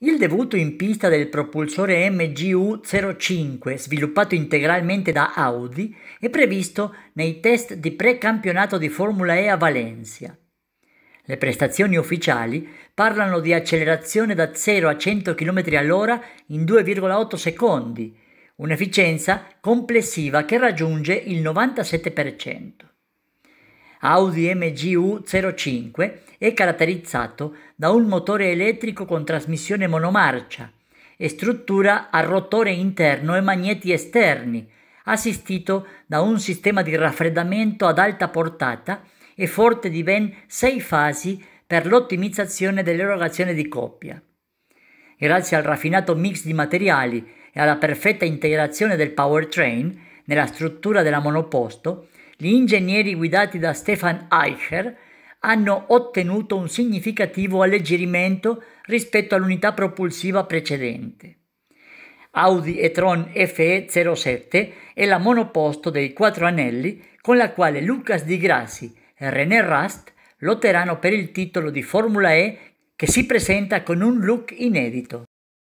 Il debuto in pista del propulsore MGU-05, sviluppato integralmente da Audi, è previsto nei test di pre-campionato di Formula E a Valencia. Le prestazioni ufficiali parlano di accelerazione da 0 a 100 km all'ora in 2,8 secondi, un'efficienza complessiva che raggiunge il 97%. Audi MGU05 è caratterizzato da un motore elettrico con trasmissione monomarcia e struttura a rotore interno e magneti esterni, assistito da un sistema di raffreddamento ad alta portata e forte di ben sei fasi per l'ottimizzazione dell'erogazione di coppia. Grazie al raffinato mix di materiali e alla perfetta integrazione del powertrain nella struttura della monoposto, gli ingegneri guidati da Stefan Eicher hanno ottenuto un significativo alleggerimento rispetto all'unità propulsiva precedente. Audi e-tron FE07 è la monoposto dei quattro anelli con la quale Lucas Di Grassi e René Rast lotteranno per il titolo di Formula E che si presenta con un look inedito.